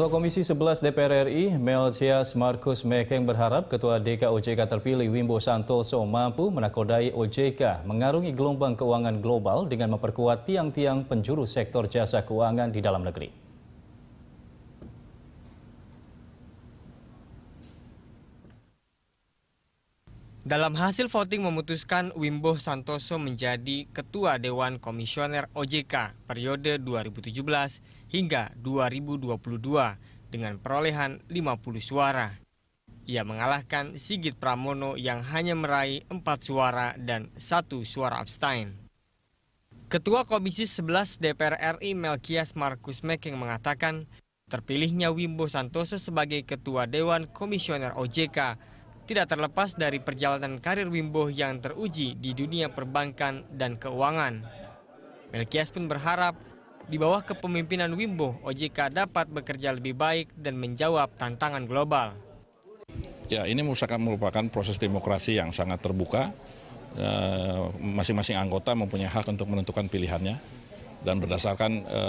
Ketua Komisi 11 DPR RI, Melchias Markus Mekeng berharap Ketua DK OJK terpilih Wimbo Santoso mampu menakodai OJK mengarungi gelombang keuangan global dengan memperkuat tiang-tiang penjuru sektor jasa keuangan di dalam negeri. Dalam hasil voting memutuskan Wimbo Santoso menjadi Ketua Dewan Komisioner OJK periode 2017 hingga 2022 dengan perolehan 50 suara. Ia mengalahkan Sigit Pramono yang hanya meraih 4 suara dan satu suara abstain. Ketua Komisi 11 DPR RI Melkias Markus Mekeng mengatakan, terpilihnya Wimbo Santoso sebagai Ketua Dewan Komisioner OJK tidak terlepas dari perjalanan karir Wimbo yang teruji di dunia perbankan dan keuangan. Melkias pun berharap di bawah kepemimpinan Wimbo, OJK dapat bekerja lebih baik dan menjawab tantangan global. Ya, ini merupakan proses demokrasi yang sangat terbuka. Eh, masing-masing e, anggota mempunyai hak untuk menentukan pilihannya dan berdasarkan e,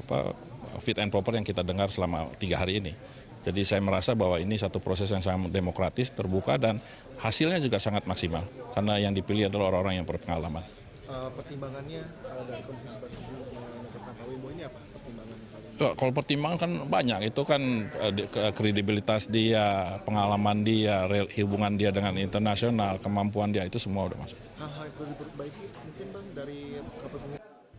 apa, fit and proper yang kita dengar selama tiga hari ini. Jadi saya merasa bahwa ini satu proses yang sangat demokratis, terbuka dan hasilnya juga sangat maksimal karena yang dipilih adalah orang-orang yang berpengalaman. Uh, pertimbangannya uh, dari komisi eh, ini apa? kalau pertimbangan kan banyak itu kan kredibilitas dia, pengalaman dia, hubungan dia dengan internasional, kemampuan dia itu semua udah masuk. Hal-hal yang diperbaiki mungkin bang dari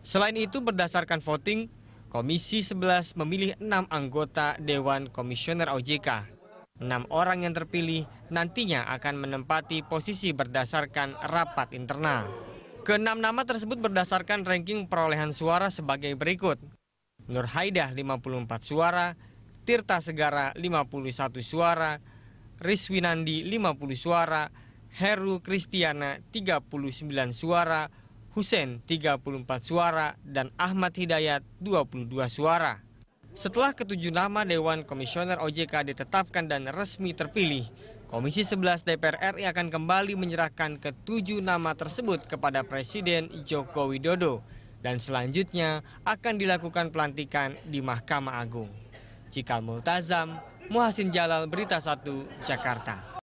Selain itu berdasarkan voting, Komisi 11 memilih enam anggota Dewan Komisioner OJK. Enam orang yang terpilih nantinya akan menempati posisi berdasarkan rapat internal. Keenam nama tersebut berdasarkan ranking perolehan suara sebagai berikut. Nur Haidah 54 suara, Tirta Segara 51 suara, Rizwinandi 50 suara, Heru Kristiana 39 suara, Hussein 34 suara, dan Ahmad Hidayat 22 suara. Setelah ketujuh nama Dewan Komisioner OJK ditetapkan dan resmi terpilih, Komisi 11 DPR RI akan kembali menyerahkan ketujuh nama tersebut kepada Presiden Joko Widodo dan selanjutnya akan dilakukan pelantikan di Mahkamah Agung. Cikal Multazam, Muhasin Jalal, Berita 1, Jakarta.